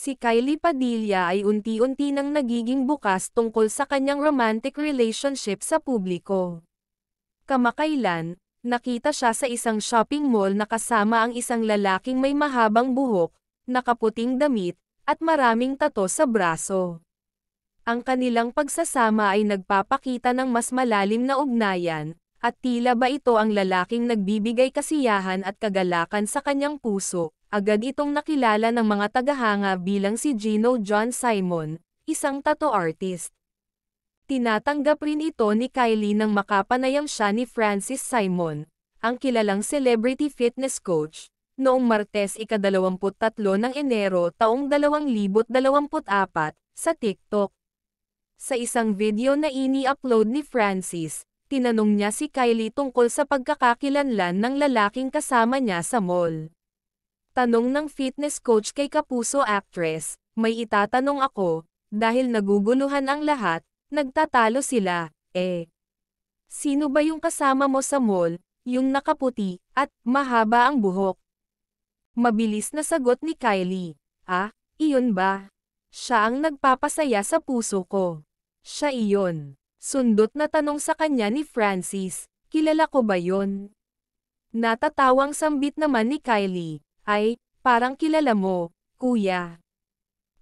Si Kylie Padilla ay unti-unti nang nagiging bukas tungkol sa kanyang romantic relationship sa publiko. Kamakailan, nakita siya sa isang shopping mall na kasama ang isang lalaking may mahabang buhok, nakaputing damit, at maraming tato sa braso. Ang kanilang pagsasama ay nagpapakita ng mas malalim na ugnayan, at tila ba ito ang lalaking nagbibigay kasiyahan at kagalakan sa kanyang puso, agad itong nakilala ng mga tagahanga bilang si Gino John Simon, isang tattoo artist. Tinatanggap rin ito ni Kylie nang makapanayam siya ni Francis Simon, ang kilalang celebrity fitness coach, noong Martes ika-23 ng Enero taong 2024 sa TikTok. Sa isang video na ini-upload ni Francis, tinanong niya si Kylie tungkol sa pagkakakilanlan ng lalaking kasama niya sa mall. Tanong ng fitness coach kay Kapuso actress, may itatanong ako, dahil naguguluhan ang lahat, nagtatalo sila, eh. Sino ba yung kasama mo sa mall, yung nakaputi, at mahaba ang buhok? Mabilis na sagot ni Kylie, ah, iyon ba? Siya ang nagpapasaya sa puso ko. Siya iyon. Sundot na tanong sa kanya ni Francis, kilala ko ba yon? Natatawang sambit naman ni Kylie, ay, parang kilala mo, kuya.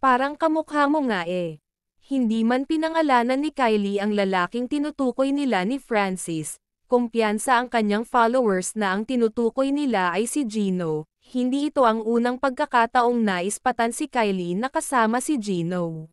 Parang kamukha mo nga eh. Hindi man pinangalanan ni Kylie ang lalaking tinutukoy nila ni Francis, kumpiyansa ang kanyang followers na ang tinutukoy nila ay si Gino. Hindi ito ang unang pagkakataong naispatan si Kylie na kasama si Gino.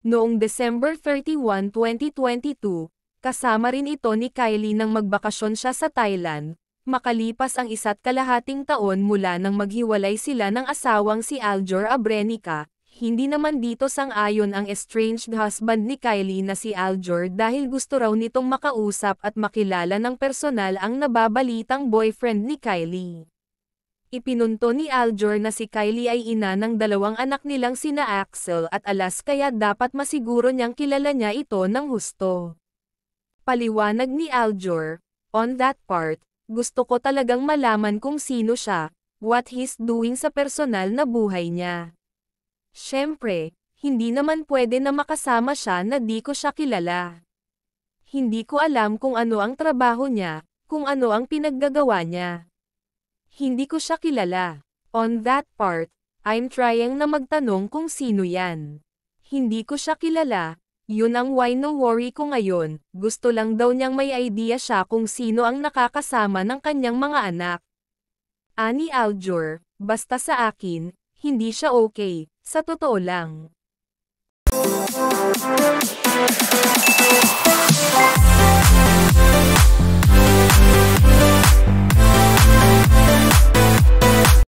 Noong December 31, 2022, kasama rin ito ni Kylie nang magbakasyon siya sa Thailand, makalipas ang isa't kalahating taon mula nang maghiwalay sila ng asawang si Aljor Abrenica, hindi naman dito sang-ayon ang estranged husband ni Kylie na si Aljor dahil gusto raw nitong makausap at makilala ng personal ang nababalitang boyfriend ni Kylie. Ipinunto ni Aljor na si Kylie ay ina ng dalawang anak nilang sina Axel at Alas kaya dapat masiguro niyang kilala niya ito ng husto. Paliwanag ni Aljor, on that part, gusto ko talagang malaman kung sino siya, what he's doing sa personal na buhay niya. Siyempre, hindi naman pwede na makasama siya na di ko siya kilala. Hindi ko alam kung ano ang trabaho niya, kung ano ang pinaggagawa niya. Hindi ko siya kilala. On that part, I'm trying na magtanong kung sino yan. Hindi ko siya kilala, yun ang why no worry ko ngayon, gusto lang daw niyang may idea siya kung sino ang nakakasama ng kanyang mga anak. Ani Aljor, basta sa akin, hindi siya okay, sa totoo lang.